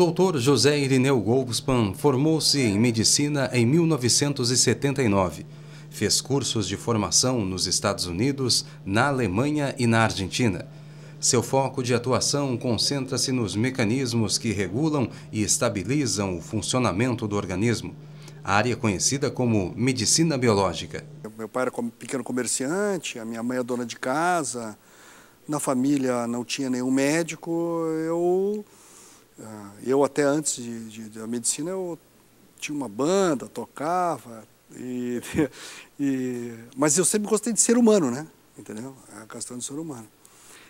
doutor José Irineu Goldspan formou-se em medicina em 1979. Fez cursos de formação nos Estados Unidos, na Alemanha e na Argentina. Seu foco de atuação concentra-se nos mecanismos que regulam e estabilizam o funcionamento do organismo, área conhecida como medicina biológica. Meu pai era pequeno comerciante, a minha mãe é dona de casa, na família não tinha nenhum médico, eu ah, eu até antes de, de, da medicina eu tinha uma banda, tocava, e, e, mas eu sempre gostei de ser humano, né? Entendeu? É a questão do ser humano.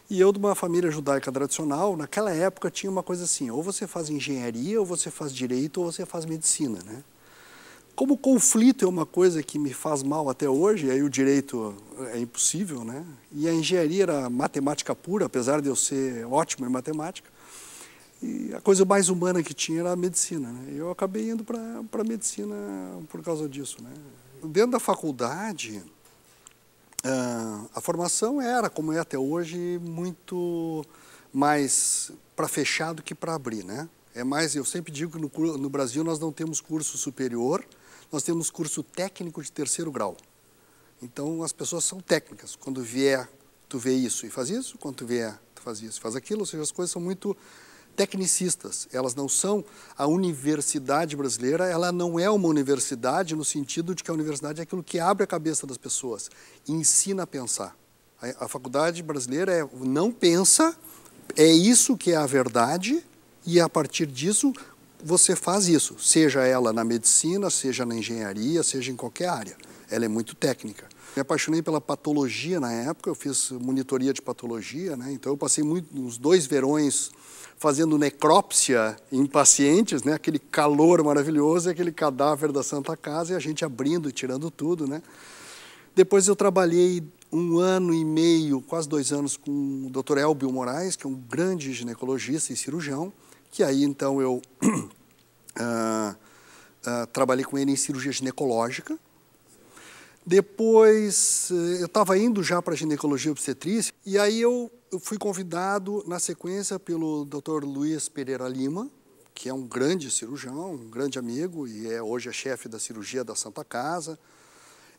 E eu de uma família judaica tradicional, naquela época tinha uma coisa assim, ou você faz engenharia, ou você faz direito, ou você faz medicina, né? Como conflito é uma coisa que me faz mal até hoje, aí o direito é impossível, né? E a engenharia era matemática pura, apesar de eu ser ótimo em matemática. E a coisa mais humana que tinha era a medicina. Né? Eu acabei indo para a medicina por causa disso. Né? Dentro da faculdade, ah, a formação era, como é até hoje, muito mais para fechar do que para abrir. Né? É mais, eu sempre digo que no, no Brasil nós não temos curso superior, nós temos curso técnico de terceiro grau. Então as pessoas são técnicas. Quando vier, tu vê isso e faz isso, quando tu vier, tu faz isso e faz aquilo. Ou seja, as coisas são muito tecnicistas. Elas não são a universidade brasileira, ela não é uma universidade no sentido de que a universidade é aquilo que abre a cabeça das pessoas, ensina a pensar. A, a faculdade brasileira é não pensa, é isso que é a verdade e a partir disso você faz isso, seja ela na medicina, seja na engenharia, seja em qualquer área. Ela é muito técnica. Me apaixonei pela patologia na época, eu fiz monitoria de patologia, né? então eu passei muito, uns dois verões fazendo necrópsia em pacientes, né? aquele calor maravilhoso, aquele cadáver da Santa Casa e a gente abrindo e tirando tudo. Né? Depois eu trabalhei um ano e meio, quase dois anos, com o Dr. Elbio Moraes, que é um grande ginecologista e cirurgião, que aí então eu uh, uh, trabalhei com ele em cirurgia ginecológica, depois, eh, eu estava indo já para ginecologia obstetrícia, e aí eu, fui convidado, na sequência, pelo Dr. Luiz Pereira Lima, que é um grande cirurgião, um grande amigo, e é, hoje é chefe da cirurgia da Santa Casa.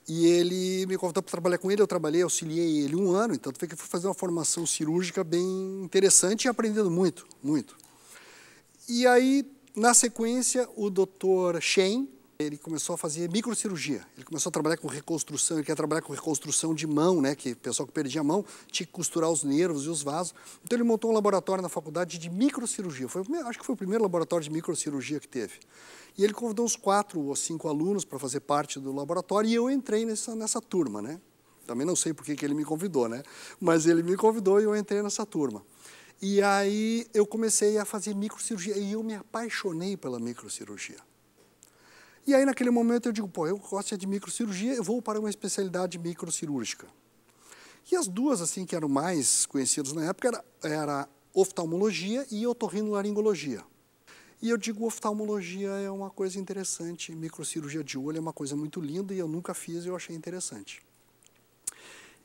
E ele me convidou para trabalhar com ele, eu trabalhei, auxiliei ele um ano, então fui fazer uma formação cirúrgica bem interessante e aprendendo muito, muito. E aí, na sequência, o Dr. Shen, ele começou a fazer microcirurgia. Ele começou a trabalhar com reconstrução, ele quer trabalhar com reconstrução de mão, né? Que o pessoal que perdia a mão tinha que costurar os nervos e os vasos. Então ele montou um laboratório na faculdade de microcirurgia. Foi, acho que foi o primeiro laboratório de microcirurgia que teve. E ele convidou uns quatro ou cinco alunos para fazer parte do laboratório e eu entrei nessa, nessa turma, né? Também não sei por que, que ele me convidou, né? Mas ele me convidou e eu entrei nessa turma. E aí eu comecei a fazer microcirurgia e eu me apaixonei pela microcirurgia. E aí, naquele momento, eu digo, pô, eu gosto de microcirurgia, eu vou para uma especialidade microcirúrgica. E as duas, assim, que eram mais conhecidas na época, era, era oftalmologia e otorrinolaringologia. E eu digo, oftalmologia é uma coisa interessante, microcirurgia de olho é uma coisa muito linda e eu nunca fiz e eu achei interessante.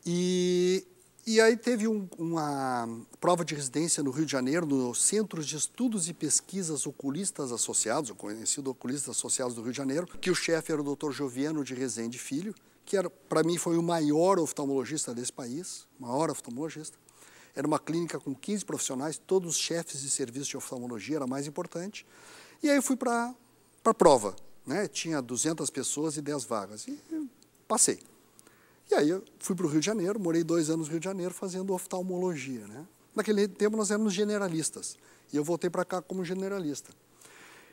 E e aí teve um, uma prova de residência no Rio de Janeiro, no Centro de Estudos e Pesquisas Oculistas Associados, o conhecido Oculistas Associados do Rio de Janeiro, que o chefe era o Dr. Joviano de Rezende Filho, que para mim foi o maior oftalmologista desse país, maior oftalmologista. Era uma clínica com 15 profissionais, todos chefes de serviço de oftalmologia, era mais importante. E aí eu fui para a prova. Né? Tinha 200 pessoas e 10 vagas. E passei. E aí eu fui para o Rio de Janeiro, morei dois anos no Rio de Janeiro fazendo oftalmologia. Né? Naquele tempo nós éramos generalistas, e eu voltei para cá como generalista.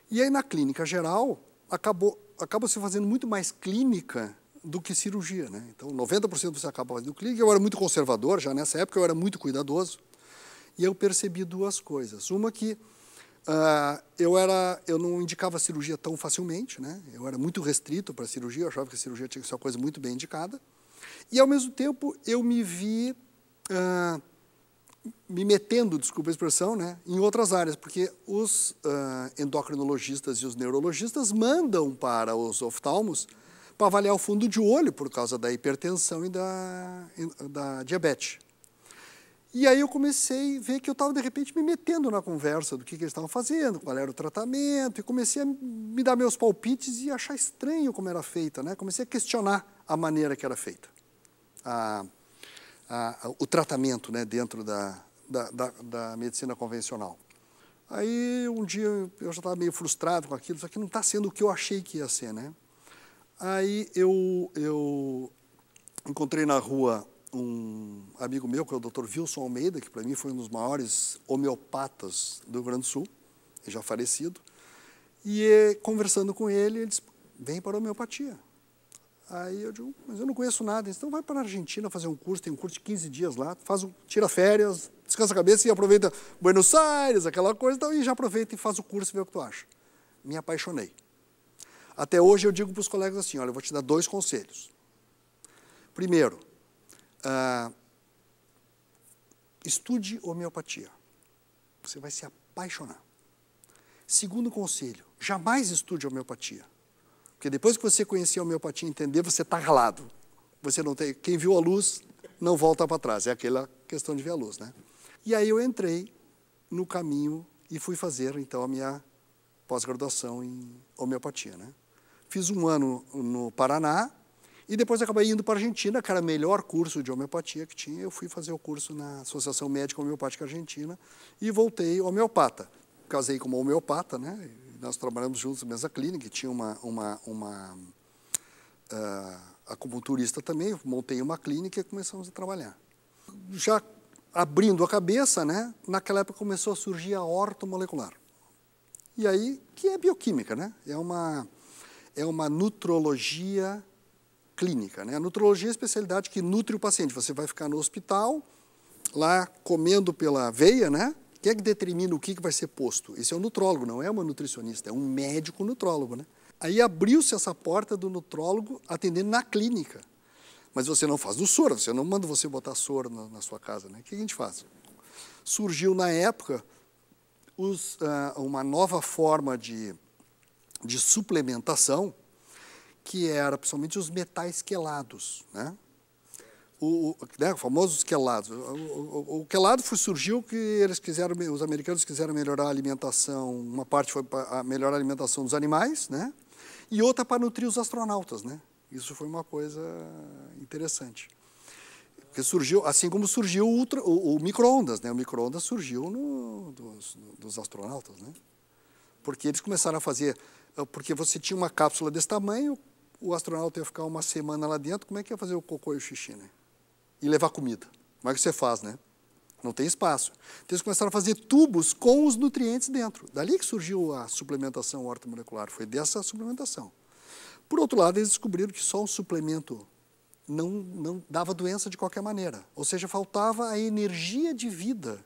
E aí na clínica geral, acabou, acaba se fazendo muito mais clínica do que cirurgia. Né? Então 90% você acaba fazendo clínica. Eu era muito conservador, já nessa época eu era muito cuidadoso. E eu percebi duas coisas. Uma que Uh, eu era, eu não indicava cirurgia tão facilmente, né? Eu era muito restrito para cirurgia, eu achava que a cirurgia tinha que ser uma coisa muito bem indicada. E, ao mesmo tempo, eu me vi ah, me metendo, desculpa a expressão, né, em outras áreas, porque os ah, endocrinologistas e os neurologistas mandam para os oftalmos para avaliar o fundo de olho por causa da hipertensão e da, da diabetes. E aí eu comecei a ver que eu estava, de repente, me metendo na conversa do que, que eles estavam fazendo, qual era o tratamento, e comecei a me dar meus palpites e achar estranho como era feita, né? Comecei a questionar a maneira que era feita a, a, o tratamento né, dentro da, da, da, da medicina convencional. Aí um dia eu já estava meio frustrado com aquilo, só que não está sendo o que eu achei que ia ser, né? Aí eu, eu encontrei na rua um amigo meu, que é o Dr. Wilson Almeida, que para mim foi um dos maiores homeopatas do Rio Grande do Sul, já falecido. E conversando com ele, ele disse: vem para a homeopatia. Aí eu digo, mas eu não conheço nada. Então vai para a Argentina fazer um curso, tem um curso de 15 dias lá, faz um, tira férias, descansa a cabeça e aproveita Buenos Aires, aquela coisa, então, e já aproveita e faz o curso e vê o que tu acha. Me apaixonei. Até hoje eu digo para os colegas assim, olha, eu vou te dar dois conselhos. Primeiro, ah, estude homeopatia. Você vai se apaixonar. Segundo conselho, jamais estude homeopatia porque depois que você conhecer a homeopatia e entender, você está ralado. Você não tem. Quem viu a luz não volta para trás. É aquela questão de ver a luz, né? E aí eu entrei no caminho e fui fazer então a minha pós-graduação em homeopatia, né? Fiz um ano no Paraná e depois acabei indo para a Argentina, que era o melhor curso de homeopatia que tinha. Eu fui fazer o curso na Associação Médica Homeopática Argentina e voltei homeopata. Casei como homeopata, né? nós trabalhamos juntos na mesma clínica, tinha uma, uma, uma uh, acupunturista também, montei uma clínica e começamos a trabalhar. Já abrindo a cabeça, né, naquela época começou a surgir a molecular E aí, que é bioquímica, né? É uma, é uma nutrologia clínica. Né? A nutrologia é a especialidade que nutre o paciente. Você vai ficar no hospital, lá comendo pela veia, né? Quem é que determina o que, vai ser posto? Esse é o nutrólogo, não é uma nutricionista, é um médico nutrólogo, né? Aí abriu-se essa porta do nutrólogo atendendo na clínica. Mas você não faz do soro, você não manda você botar soro na, na sua casa, né? O que a gente faz? Surgiu na época os, uh, uma nova forma de, de suplementação, que era principalmente os metais quelados, né? o, né, o famoso quelado. O, o, o quelado foi, surgiu que eles quiseram, os americanos quiseram melhorar a alimentação, uma parte foi para melhorar a alimentação dos animais, né? E outra para nutrir os astronautas, né? Isso foi uma coisa interessante. Porque surgiu, assim como surgiu o, o, o micro-ondas, né? O micro-ondas surgiu no, dos, dos astronautas, né? Porque eles começaram a fazer... Porque você tinha uma cápsula desse tamanho, o astronauta ia ficar uma semana lá dentro, como é que ia fazer o cocô e o xixi, né? e levar comida. Como é que você faz, né? Não tem espaço. Então, eles começaram a fazer tubos com os nutrientes dentro. Dali que surgiu a suplementação ortomolecular, foi dessa suplementação. Por outro lado, eles descobriram que só o suplemento não, não dava doença de qualquer maneira. Ou seja, faltava a energia de vida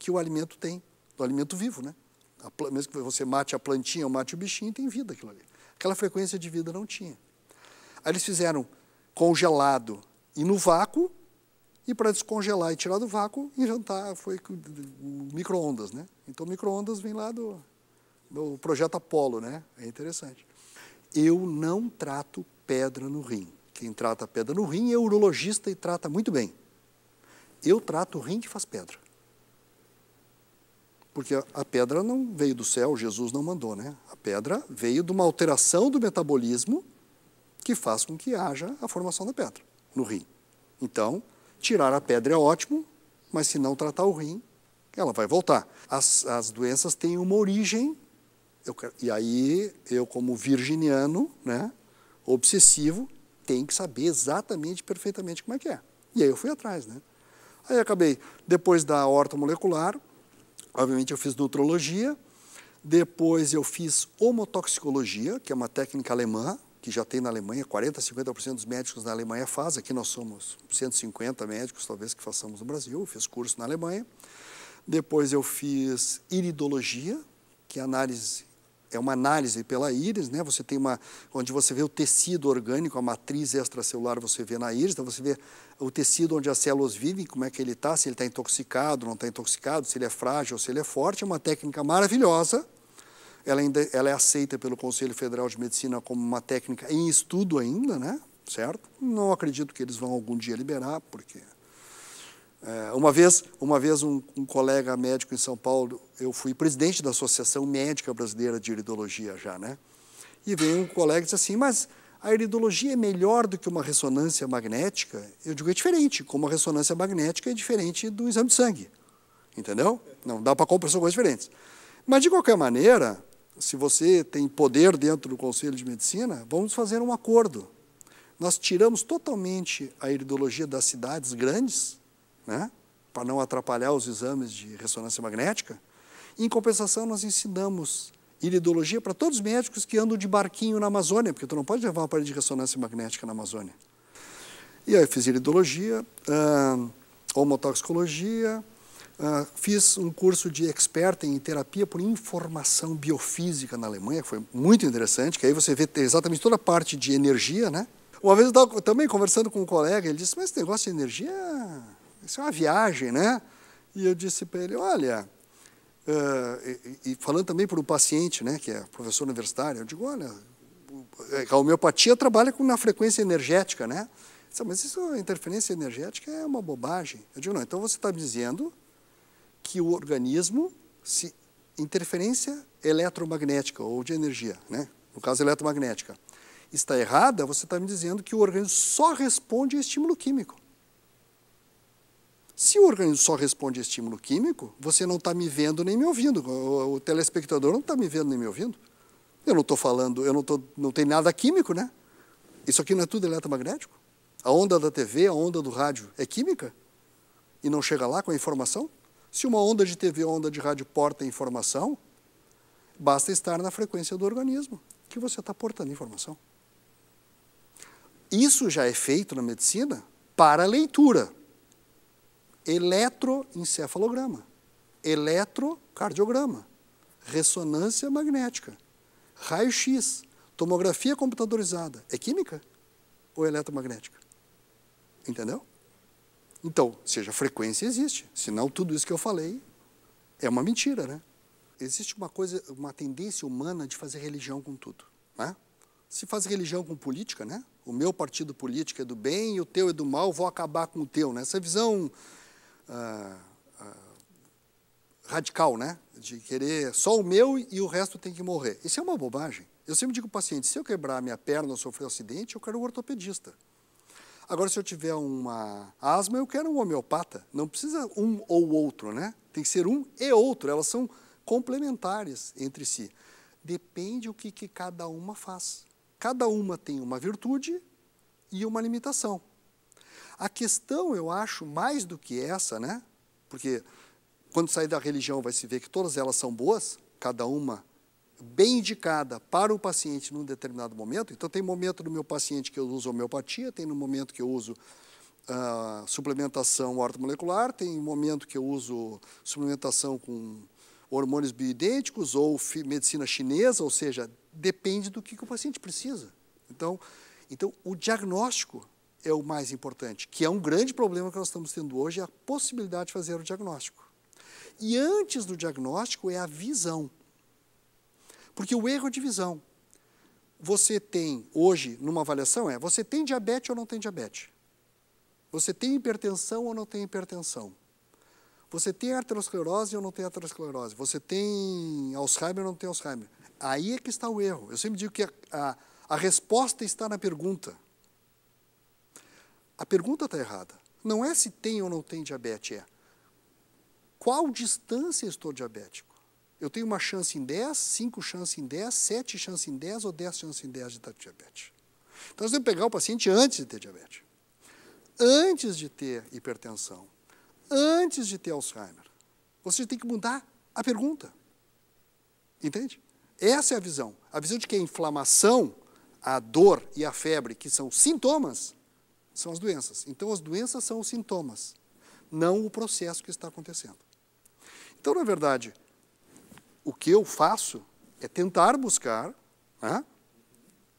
que o alimento tem, do alimento vivo, né? A, mesmo que você mate a plantinha ou mate o bichinho, tem vida aquilo ali. Aquela frequência de vida não tinha. Aí eles fizeram congelado e no vácuo, e para descongelar e tirar do vácuo, inventar foi micro-ondas. Né? Então, micro-ondas vem lá do, do projeto Apolo, né? é interessante. Eu não trato pedra no rim. Quem trata pedra no rim é urologista e trata muito bem. Eu trato o rim que faz pedra. Porque a pedra não veio do céu, Jesus não mandou, né? A pedra veio de uma alteração do metabolismo que faz com que haja a formação da pedra no rim. Então, Tirar a pedra é ótimo, mas se não tratar o rim, ela vai voltar. As, as doenças têm uma origem, eu, e aí eu, como virginiano, né, obsessivo, tenho que saber exatamente, perfeitamente como é que é. E aí eu fui atrás, né? Aí acabei, depois da horta molecular, obviamente eu fiz nutrologia, depois eu fiz homotoxicologia, que é uma técnica alemã, que já tem na Alemanha, 40%, 50% dos médicos na Alemanha fazem Aqui nós somos 150 médicos, talvez, que façamos no Brasil. Eu fiz curso na Alemanha. Depois eu fiz iridologia, que é análise é uma análise pela íris, né? Você tem uma onde você vê o tecido orgânico, a matriz extracelular você vê na íris, então você vê o tecido onde as células vivem, como é que ele está, se ele está intoxicado, não está intoxicado, se ele é frágil, se ele é forte. É uma técnica maravilhosa ela, ainda, ela é aceita pelo Conselho Federal de Medicina como uma técnica em estudo ainda, né? certo? Não acredito que eles vão algum dia liberar, porque é, uma vez, uma vez um, um, colega médico em São Paulo, eu fui presidente da Associação Médica Brasileira de Iridologia já, né? E veio um colega e disse assim, mas a iridologia é melhor do que uma ressonância magnética? Eu digo, é diferente, como a ressonância magnética é diferente do exame de sangue, entendeu? Não dá para comprar, são coisas diferentes. Mas, de qualquer maneira, se você tem poder dentro do Conselho de Medicina, vamos fazer um acordo. Nós tiramos totalmente a iridologia das cidades grandes, né, para não atrapalhar os exames de ressonância magnética. Em compensação, nós ensinamos iridologia para todos os médicos que andam de barquinho na Amazônia, porque tu não pode levar uma parede de ressonância magnética na Amazônia. E aí eu fiz iridologia, hum, ah, homotoxicologia, ah, fiz um curso de experta em terapia por informação biofísica na Alemanha, que foi muito interessante, que aí você vê exatamente toda a parte de energia, né? Uma vez eu estava também conversando com um colega, ele disse, mas esse negócio de energia, isso é uma viagem, né? E eu disse para ele, olha, uh, e, e, falando também para um paciente, né, que é professor universitário, eu digo, olha, é a homeopatia trabalha com, na frequência energética, né? Disse, mas isso, interferência energética é uma bobagem. Eu digo, não, então você está me dizendo que o organismo se interferência eletromagnética ou de energia, né? no caso eletromagnética, está errada, você está me dizendo que o organismo só responde a estímulo químico. Se o organismo só responde a estímulo químico, você não está me vendo nem me ouvindo. O, o telespectador não está me vendo nem me ouvindo. Eu não estou falando, eu não, tô, não tem nada químico, né? Isso aqui não é tudo eletromagnético. A onda da TV, a onda do rádio é química e não chega lá com a informação? Se uma onda de TV ou onda de rádio porta informação, basta estar na frequência do organismo, que você está portando informação. Isso já é feito na medicina para leitura. Eletroencefalograma, eletrocardiograma, ressonância magnética, raio-x, tomografia computadorizada. É química ou é eletromagnética? Entendeu? Então, seja, a frequência existe, senão tudo isso que eu falei é uma mentira, né? Existe uma coisa, uma tendência humana de fazer religião com tudo, né? Se faz religião com política, né? O meu partido político é do bem e o teu é do mal, vou acabar com o teu, né? Essa visão ah, ah, radical, né? De querer só o meu e o resto tem que morrer. Isso é uma bobagem. Eu sempre digo para o paciente, se eu quebrar minha perna ou sofrer um acidente, eu quero um ortopedista. Agora, se eu tiver uma asma, eu quero um homeopata. Não precisa um ou outro, né? Tem que ser um e outro. Elas são complementares entre si. Depende o que, que cada uma faz. Cada uma tem uma virtude e uma limitação. A questão, eu acho, mais do que essa, né? Porque quando sair da religião vai se ver que todas elas são boas, cada uma bem indicada para o paciente num determinado momento, então tem momento no meu paciente que eu uso homeopatia, tem no momento que eu uso uh, suplementação ortomolecular, tem momento que eu uso suplementação com hormônios bioidênticos ou medicina chinesa, ou seja, depende do que, que o paciente precisa. Então, então, o diagnóstico é o mais importante, que é um grande problema que nós estamos tendo hoje, é a possibilidade de fazer o diagnóstico. E antes do diagnóstico é a visão. Porque o erro é divisão. Você tem, hoje, numa avaliação, é você tem diabetes ou não tem diabetes? Você tem hipertensão ou não tem hipertensão? Você tem arteriosclerose ou não tem arteriosclerose? Você tem Alzheimer ou não tem Alzheimer? Aí é que está o erro. Eu sempre digo que a, a, a resposta está na pergunta. A pergunta está errada. Não é se tem ou não tem diabetes, é qual distância estou diabético? Eu tenho uma chance em 10, 5 chances em 10, 7 chances em 10 ou 10 chances em 10 de estar diabetes. Então, nós temos que pegar o paciente antes de ter diabetes, antes de ter hipertensão, antes de ter Alzheimer. Você tem que mudar a pergunta. Entende? Essa é a visão. A visão de que a inflamação, a dor e a febre, que são sintomas, são as doenças. Então, as doenças são os sintomas, não o processo que está acontecendo. Então, na verdade, o que eu faço é tentar buscar né,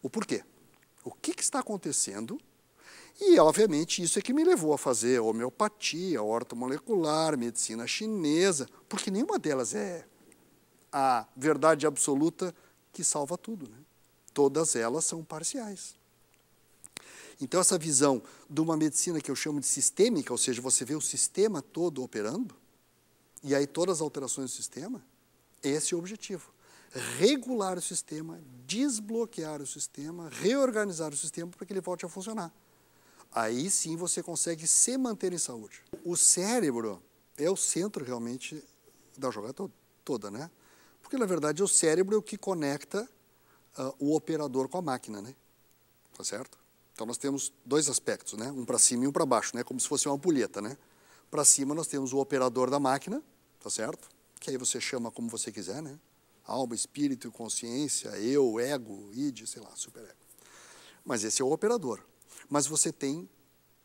o porquê. O que, que está acontecendo e, obviamente, isso é que me levou a fazer homeopatia, ortomolecular, medicina chinesa, porque nenhuma delas é a verdade absoluta que salva tudo. Né? Todas elas são parciais. Então, essa visão de uma medicina que eu chamo de sistêmica, ou seja, você vê o sistema todo operando, e aí todas as alterações do sistema, esse é o objetivo. Regular o sistema, desbloquear o sistema, reorganizar o sistema para que ele volte a funcionar. Aí sim você consegue se manter em saúde. O cérebro é o centro realmente da jogada to toda, né? Porque na verdade o cérebro é o que conecta uh, o operador com a máquina, né? Tá certo? Então nós temos dois aspectos, né? Um para cima e um para baixo, né? Como se fosse uma ampulheta, né? Para cima nós temos o operador da máquina, tá certo? que aí você chama como você quiser, né? Alma, espírito, consciência, eu, ego, id, sei lá, superego. Mas esse é o operador. Mas você tem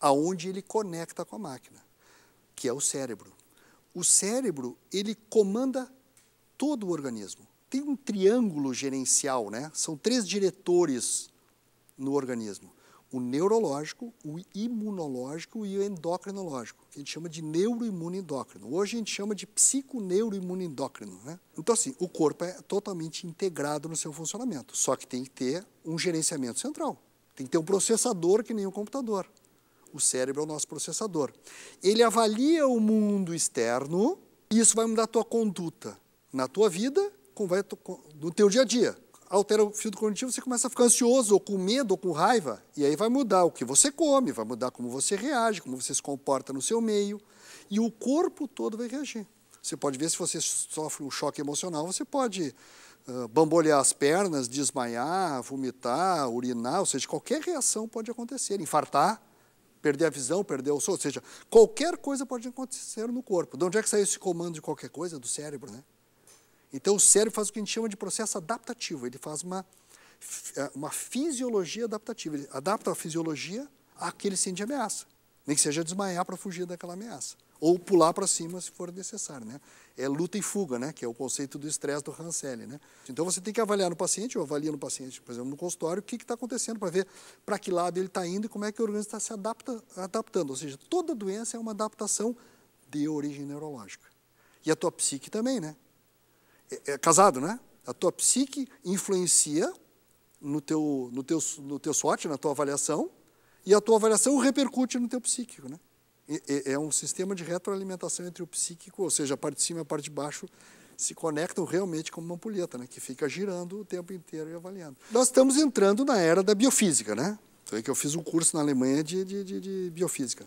aonde ele conecta com a máquina, que é o cérebro. O cérebro, ele comanda todo o organismo. Tem um triângulo gerencial, né? São três diretores no organismo o neurológico, o imunológico e o endocrinológico, que a gente chama de neuroimunoendócrino. Hoje a gente chama de psiconeuroimunoendócrino. Né? Então, assim, o corpo é totalmente integrado no seu funcionamento, só que tem que ter um gerenciamento central. Tem que ter um processador que nem o um computador. O cérebro é o nosso processador. Ele avalia o mundo externo e isso vai mudar a tua conduta na tua vida, no teu dia a dia altera o filtro cognitivo, você começa a ficar ansioso, ou com medo, ou com raiva, e aí vai mudar o que você come, vai mudar como você reage, como você se comporta no seu meio, e o corpo todo vai reagir. Você pode ver se você sofre um choque emocional, você pode uh, ah, bambolear as pernas, desmaiar, vomitar, urinar, ou seja, qualquer reação pode acontecer, infartar, perder a visão, perder o sono, ou seja, qualquer coisa pode acontecer no corpo. De onde é que saiu esse comando de qualquer coisa? Do cérebro, né? Então, o cérebro faz o que a gente chama de processo adaptativo. Ele faz uma, eh, uma fisiologia adaptativa. Ele adapta a fisiologia àquele sim de ameaça. Nem que seja desmaiar para fugir daquela ameaça. Ou pular para cima se for necessário. Né? É luta e fuga, né? que é o conceito do estresse do Hanselli. Né? Então você tem que avaliar no paciente, ou avalia no paciente, por exemplo, no consultório, o que está acontecendo para ver para que lado ele está indo e como é que o organismo está se adapta, adaptando. Ou seja, toda doença é uma adaptação de origem neurológica. E a tua psique também, né? É, é, casado, né? A tua psique influencia no teu, no teu, no teu sorte, na tua avaliação, e a tua avaliação repercute no teu psíquico, né? É, é um sistema de retroalimentação entre o psíquico, ou seja, a parte de cima e a parte de baixo se conectam realmente como uma ampulheta, né? Que fica girando o tempo inteiro e avaliando. Nós estamos entrando na era da biofísica, né? Foi que eu fiz um curso na Alemanha de, de, de, de biofísica.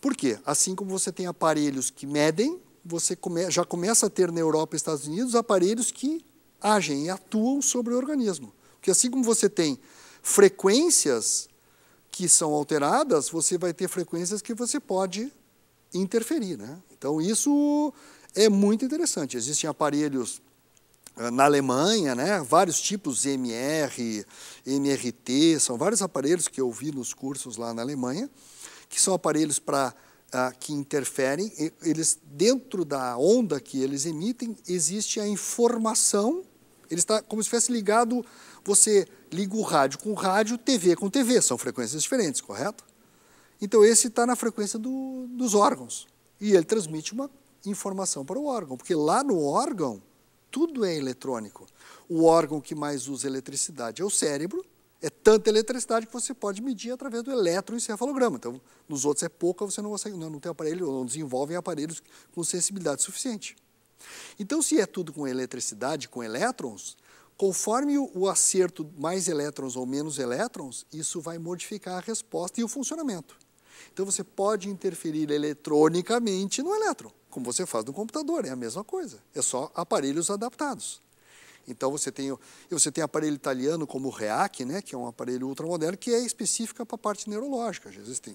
Por quê? Assim como você tem aparelhos que medem, você come, já começa a ter na Europa e Estados Unidos aparelhos que agem e atuam sobre o organismo. Porque assim como você tem frequências que são alteradas, você vai ter frequências que você pode interferir. Né? Então, isso é muito interessante. Existem aparelhos eh, na Alemanha, né, vários tipos MR, MRT, são vários aparelhos que eu vi nos cursos lá na Alemanha, que são aparelhos para ah, que interferem, eles dentro da onda que eles emitem existe a informação. Ele está como se tivesse ligado. Você liga o rádio com o rádio, TV com TV, são frequências diferentes, correto? Então esse está na frequência do, dos órgãos e ele transmite uma informação para o órgão, porque lá no órgão tudo é eletrônico. O órgão que mais usa eletricidade é o cérebro, é tanta eletricidade que você pode medir através do eletroencefalograma. Então, nos outros é pouca, você não consegue, não, tem aparelho, não desenvolvem aparelhos com sensibilidade suficiente. Então, se é tudo com eletricidade, com elétrons, conforme o acerto mais elétrons ou menos elétrons, isso vai modificar a resposta e o funcionamento. Então, você pode interferir eletronicamente no elétron, como você faz no computador, é a mesma coisa, é só aparelhos adaptados. Então você tem, você tem aparelho italiano como o REAC, né, que é um aparelho ultramoderno, que é específica para a parte neurológica. Às vezes tem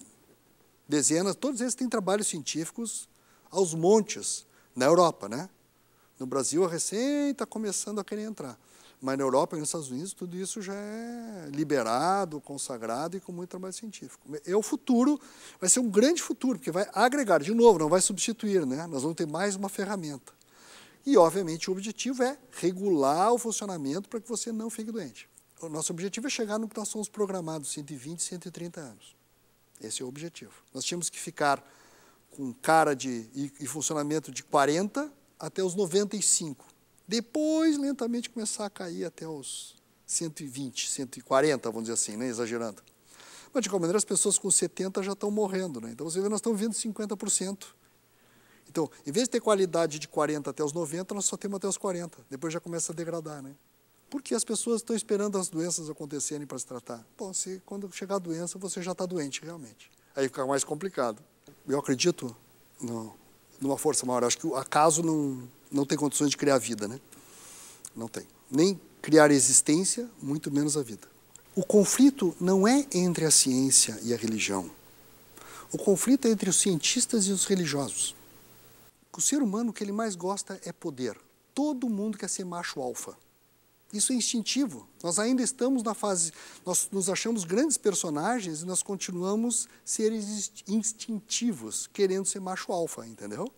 dezenas, todos eles têm trabalhos científicos aos montes na Europa. Né? No Brasil, a recém está começando a querer entrar. Mas na Europa e nos Estados Unidos, tudo isso já é liberado, consagrado e com muito trabalho científico. É, é o futuro, vai ser um grande futuro, porque vai agregar, de novo, não vai substituir, né? Nós vamos ter mais uma ferramenta. E, obviamente, o objetivo é regular o funcionamento para que você não fique doente. O nosso objetivo é chegar no que nós somos programados, 120, 130 anos. Esse é o objetivo. Nós tínhamos que ficar com cara de, e, e funcionamento de 40 até os 95. Depois, lentamente, começar a cair até os 120, 140, vamos dizer assim, né? exagerando. Mas, de qualquer maneira, as pessoas com 70 já estão morrendo. Né? Então, você vê, nós estamos vendo 50% então, em vez de ter qualidade de 40 até os 90, nós só temos até os 40. Depois já começa a degradar, né? Porque as pessoas estão esperando as doenças acontecerem para se tratar. Bom, se quando chegar a doença, você já está doente, realmente. Aí fica mais complicado. Eu acredito no, numa força maior. Acho que o acaso não, não tem condições de criar vida, né? Não tem. Nem criar existência, muito menos a vida. O conflito não é entre a ciência e a religião. O conflito é entre os cientistas e os religiosos o ser humano o que ele mais gosta é poder. Todo mundo quer ser macho alfa. Isso é instintivo. Nós ainda estamos na fase, nós nos achamos grandes personagens e nós continuamos seres instintivos, querendo ser macho alfa, entendeu?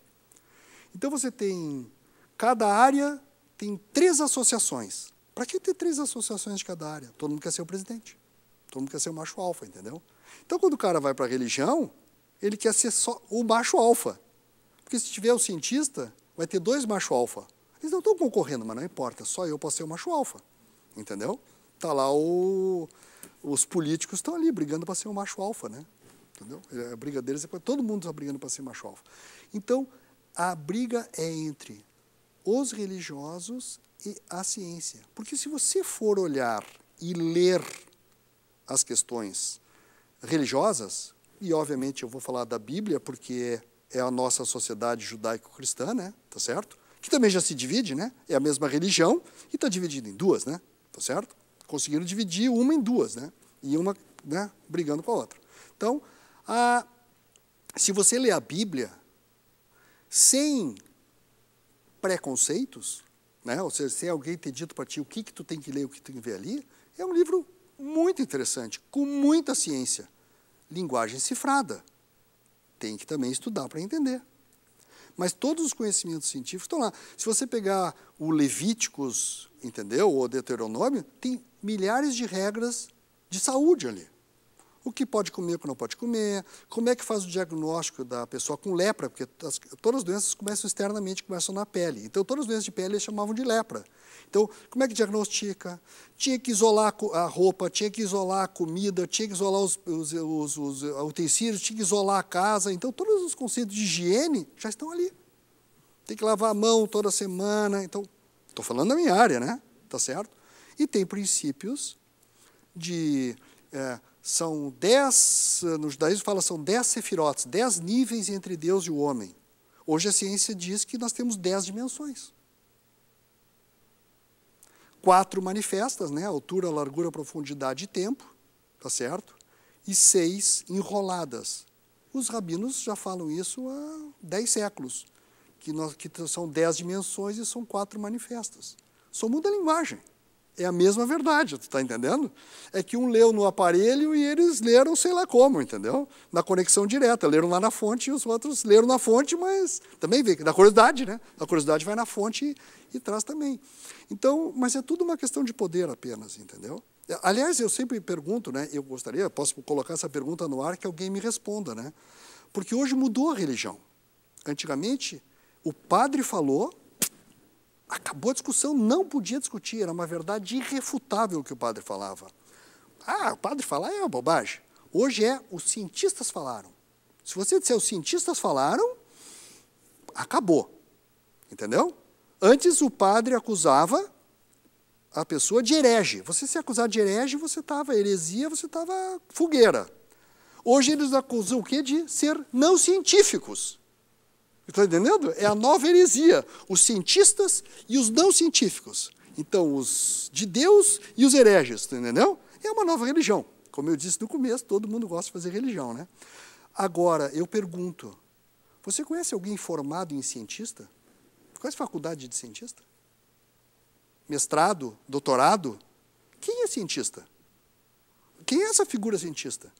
Então você tem cada área tem três associações. Para que ter três associações de cada área? Todo mundo quer ser o presidente. Todo mundo quer ser o macho alfa, entendeu? Então quando o cara vai para a religião, ele quer ser só o macho alfa. Porque se tiver o cientista, vai ter dois macho alfa. Eles não estão concorrendo, mas não importa, só eu posso ser o macho alfa. Entendeu? Tá lá o... os políticos estão ali brigando para ser o macho alfa, né? Entendeu? É, a briga deles é para todo mundo está brigando para ser macho alfa. Então, a briga é entre os religiosos e a ciência. Porque se você for olhar e ler as questões religiosas, e obviamente eu vou falar da Bíblia, porque é é a nossa sociedade judaico-cristã, né? Tá certo? Que também já se divide, né? É a mesma religião e está dividida em duas, né? Tá certo? Conseguiram dividir uma em duas, né? E uma né, brigando com a outra. Então, a, se você ler a Bíblia sem preconceitos, né? ou seja, sem alguém ter dito para ti o que, que tu tem que ler, o que tu tem que ver ali, é um livro muito interessante, com muita ciência. Linguagem cifrada tem que também estudar para entender. Mas todos os conhecimentos científicos estão lá. Se você pegar o Levíticos, entendeu? Ou Deuteronômio, tem milhares de regras de saúde ali o que pode comer, o que não pode comer, como é que faz o diagnóstico da pessoa com lepra, porque as, todas as doenças começam externamente, começam na pele. Então, todas as doenças de pele eles chamavam de lepra. Então, como é que diagnostica? Tinha que isolar a roupa, tinha que isolar a comida, tinha que isolar os, os, os, os utensílios, tinha que isolar a casa. Então, todos os conceitos de higiene já estão ali. Tem que lavar a mão toda semana. Então, estou falando da minha área, né? Tá certo? E tem princípios de é, são dez, nos judaísmo fala, são dez sefirotes, dez níveis entre Deus e o homem. Hoje a ciência diz que nós temos dez dimensões. Quatro manifestas, né? altura, largura, profundidade e tempo, tá certo? E seis enroladas. Os rabinos já falam isso há dez séculos, que, nós, que são dez dimensões e são quatro manifestas. Só muda a linguagem. É a mesma verdade, tu está entendendo? É que um leu no aparelho e eles leram sei lá como, entendeu? Na conexão direta, leram lá na fonte e os outros leram na fonte, mas também vê, da curiosidade, né? A curiosidade vai na fonte e, e traz também. Então, mas é tudo uma questão de poder apenas, entendeu? É, aliás, eu sempre pergunto, né? Eu gostaria, posso colocar essa pergunta no ar que alguém me responda, né? Porque hoje mudou a religião. Antigamente, o padre falou acabou a discussão, não podia discutir, era uma verdade irrefutável o que o padre falava. Ah, o padre falar é uma bobagem. Hoje é os cientistas falaram. Se você disser os cientistas falaram, acabou. Entendeu? Antes o padre acusava a pessoa de herege. Você se acusar de herege, você estava heresia, você estava fogueira. Hoje eles acusam o quê? De ser não científicos. Estão entendendo? É a nova heresia. Os cientistas e os não científicos. Então, os de Deus e os hereges, tá entendeu? É uma nova religião. Como eu disse no começo, todo mundo gosta de fazer religião, né? Agora, eu pergunto, você conhece alguém formado em cientista? a faculdade de cientista? Mestrado? Doutorado? Quem é cientista? Quem é essa figura cientista?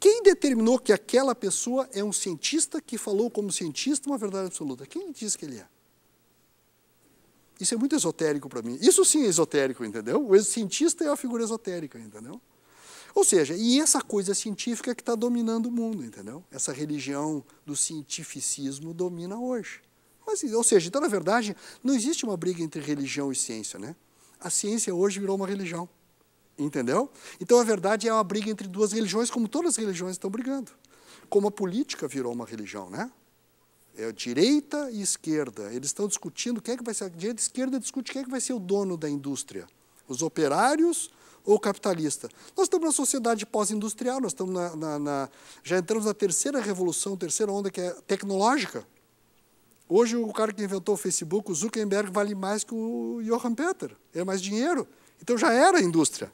Quem determinou que aquela pessoa é um cientista que falou como cientista uma verdade absoluta? Quem diz que ele é? Isso é muito esotérico para mim. Isso sim é esotérico, entendeu? O cientista é uma figura esotérica, entendeu? Ou seja, e essa coisa científica que está dominando o mundo, entendeu? Essa religião do cientificismo domina hoje. Mas, ou seja, então, na verdade, não existe uma briga entre religião e ciência, né? A ciência hoje virou uma religião. Entendeu? Então a verdade é uma briga entre duas religiões, como todas as religiões estão brigando. Como a política virou uma religião, né? É direita e esquerda. Eles estão discutindo quem é que vai ser. A direita e a esquerda discute quem é que vai ser o dono da indústria. Os operários ou o capitalista. Nós estamos na sociedade pós-industrial, nós estamos na, na, na, já entramos na terceira revolução, terceira onda que é tecnológica. Hoje o cara que inventou o Facebook, o Zuckerberg, vale mais que o Johan Peter, é mais dinheiro. Então já era a indústria.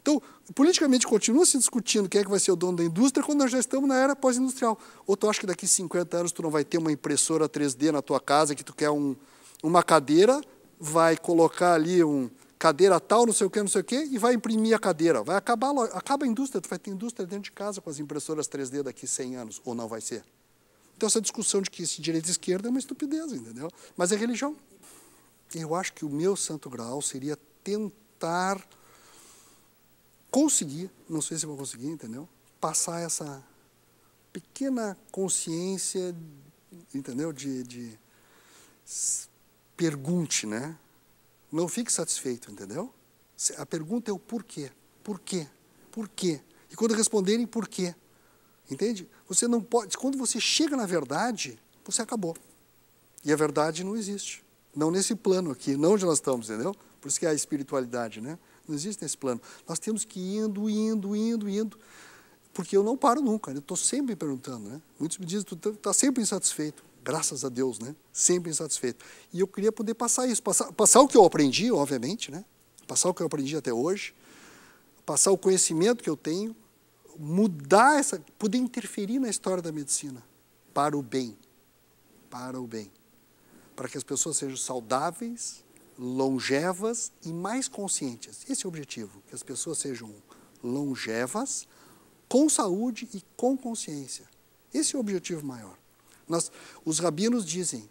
Então, politicamente continua se discutindo quem é que vai ser o dono da indústria quando nós já estamos na era pós-industrial. Ou tu acha que daqui 50 anos tu não vai ter uma impressora 3D na tua casa que tu quer um, uma cadeira, vai colocar ali um cadeira tal, não sei o quê, não sei o quê, e vai imprimir a cadeira. Vai acabar a, acaba a indústria, tu vai ter indústria dentro de casa com as impressoras 3D daqui 100 anos, ou não vai ser. Então essa discussão de que esse direita e esquerda é uma estupidez, entendeu? Mas é religião. Eu acho que o meu santo graal seria tentar conseguir, não sei se vou conseguir, entendeu? Passar essa pequena consciência, entendeu? De, de pergunte, né? Não fique satisfeito, entendeu? A pergunta é o porquê, porquê, porquê. E quando responderem porquê, entende? Você não pode. Quando você chega na verdade, você acabou. E a verdade não existe. Não nesse plano aqui, não onde nós estamos, entendeu? Por isso que é a espiritualidade, né? Não existe nesse plano. Nós temos que ir indo, indo, indo, indo, porque eu não paro nunca. Eu estou sempre perguntando, né? Muitos me dizem, tu está tá sempre insatisfeito. Graças a Deus, né? Sempre insatisfeito. E eu queria poder passar isso, passar, passar o que eu aprendi, obviamente, né? Passar o que eu aprendi até hoje, passar o conhecimento que eu tenho, mudar essa, poder interferir na história da medicina para o bem, para o bem, para que as pessoas sejam saudáveis longevas e mais conscientes. Esse é o objetivo, que as pessoas sejam longevas, com saúde e com consciência. Esse é o objetivo maior. Nós, os rabinos dizem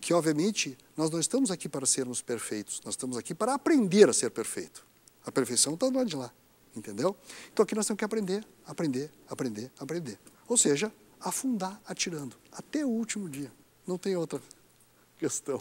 que, obviamente, nós não estamos aqui para sermos perfeitos, nós estamos aqui para aprender a ser perfeito. A perfeição está do lado de lá, entendeu? Então aqui nós temos que aprender, aprender, aprender, aprender. Ou seja, afundar atirando, até o último dia. Não tem outra questão.